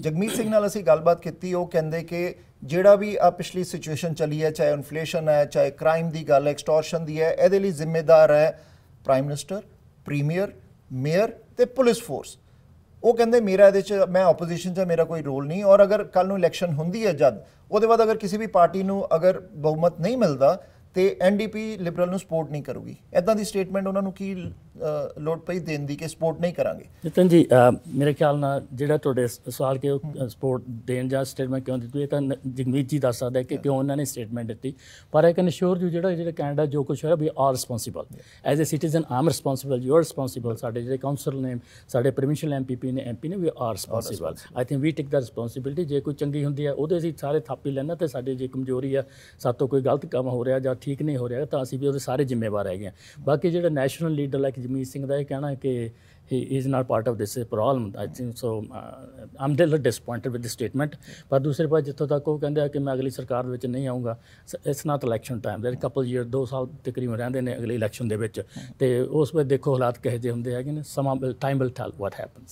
ਜਗਮੀਤ ਸਿੰਘ ਨਾਲ ਅਸੀਂ ਗੱਲਬਾਤ ਕੀਤੀ ਉਹ ਕਹਿੰਦੇ ਕਿ ਜਿਹੜਾ ਵੀ ਆ ਪਿਛਲੀ ਸਿਚੁਏਸ਼ਨ ਚੱਲੀ ਹੈ ਚਾਹੇ ਇਨਫਲੇਸ਼ਨ ਹੈ ਚਾਹੇ ਕ੍ਰਾਈਮ ਦੀ ਗੱਲ ਐਕਸਟੋਰਸ਼ਨ ਦੀ ਹੈ ਇਹਦੇ ਲਈ ਜ਼ਿੰਮੇਦਾਰ ਹੈ ਪ੍ਰਾਈਮ ਮਿਨਿਸਟਰ ਪ੍ਰੀਮੀਅਰ ਮੇਅਰ ਤੇ ਪੁਲਿਸ ਫੋਰਸ ਉਹ ਕਹਿੰਦੇ ਮੇਰਾ ਇਹਦੇ 'ਚ ਮੈਂ ਆਪੋਜੀਸ਼ਨ 'ਚ ਮੇਰਾ ਕੋਈ ਰੋਲ ਨਹੀਂ ਔਰ ਅਗਰ ਕੱਲ ਨੂੰ ਇਲੈਕਸ਼ਨ ਹੁੰਦੀ ਹੈ ਜਦ ਉਹਦੇ ਬਾਅਦ ਅਗਰ ਕਿਸੇ ਵੀ ਪਾਰਟੀ ਨੂੰ ਅਗਰ ਬਹੁਮਤ ਨਹੀਂ ਮਿਲਦਾ ਤੇ ਐਨਡੀਪੀ ਲਿਬਰਲ ਨੂੰ ਸਪੋਰਟ ਨਹੀਂ ਕਰੂਗੀ ਐਦਾਂ ਦੀ ਸਟੇਟਮੈਂਟ ਉਹਨਾਂ ਨੂੰ ਕੀ ਲੋਡ ਪਈ ਦੇਣ ਦੀ ਕਿ ਸਪੋਰਟ ਨਹੀਂ ਕਰਾਂਗੇ ਜਤਨ ਜੀ ਮੇਰੇ ਖਿਆਲ ਨਾਲ ਜਿਹੜਾ ਤੁਹਾਡੇ ਸਵਾਲ ਕਿ ਉਹ ਸਪੋਰਟ ਦੇਣ ਜਾਂ ਸਟੇਟਮੈਂਟ ਕਿਉਂ ਦਿੱਤੀ ਇਹ ਤਾਂ ਜਗਮੀਤ ਜੀ ਦੱਸ ਸਕਦਾ ਕਿ ਕਿਉਂ ਉਹਨਾਂ ਨੇ ਸਟੇਟਮੈਂਟ ਦਿੱਤੀ ਪਰ ਆਈ ਕੈਨ ਅਸ਼ੋਰ ਯੂ ਜਿਹੜਾ ਜਿਹੜਾ ਕੈਨੇਡਾ ਜੋ ਕੁਝ ਹੋਇਆ we are responsible as a citizen I'm responsible you are responsible ਸਾਡੇ ਜਿਹੜੇ ਕਾਉਂਸਲ ਨੇ ਸਾਡੇ ਪ੍ਰੋਵਿੰਸ਼ੀਅਲ ਐਮਪੀਪੀ ਨੇ ਐਮਪੀ ਨੇ we are responsible I think we take the responsibility ਜੇ ਕੋਈ ਚੰਗੀ ਹੁੰਦੀ ਹੈ ਉਹਦੇ ਅਸੀਂ ਸਾਰੇ ਥਾਪੀ ਲੈਣਾ ਤੇ ਸਾਡੇ ਜੇ ਕਮਜ਼ੋਰੀ ਆ ਸਾਤੋਂ ਕੋਈ ਗਲਤ ਕੰਮ ਹੋ ਰਿਹਾ ਜਾਂ ਠੀਕ ਨਹੀਂ ਹੋ ਰਿਹਾ ਤਾਂ ਅਸੀਂ ਵੀ ਉਹਦੇ ਸਾਰੇ ਜ਼ਿੰਮੇਵਾਰ ਹੈਗੇ ਆ ਬਾਕੀ ਜਿਹੜਾ national leader like Jagmeet Singh ਦਾ ਇਹ ਕਹਿਣਾ ਕਿ he is not part of this problem I think so I'm ਡੈਲ ਡਿਸਪਾਇੰਟਡ ਵਿਦ ਦ ਸਟੇਟਮੈਂਟ ਪਰ ਦੂਸਰੇ ਪਾਸੇ ਜਿੱਥੋਂ ਤੱਕ ਉਹ ਕਹਿੰਦੇ ਆ ਕਿ ਮੈਂ ਅਗਲੀ ਸਰਕਾਰ ਵਿੱਚ ਨਹੀਂ ਆਉਂਗਾ it's not election time there couple year 2 ਸਾਲ ਤਕਰੀਬਨ ਰਹਿੰਦੇ ਨੇ ਅਗਲੇ ਇਲੈਕਸ਼ਨ ਦੇ ਵਿੱਚ ਤੇ ਉਸ ਵੇਲੇ ਦੇਖੋ ਹਾਲਾਤ ਕਿਹੋ ਜਿਹੇ ਹੁੰਦੇ ਹੈਗੇ ਨੇ ਸਮਾਂ time will tell what happens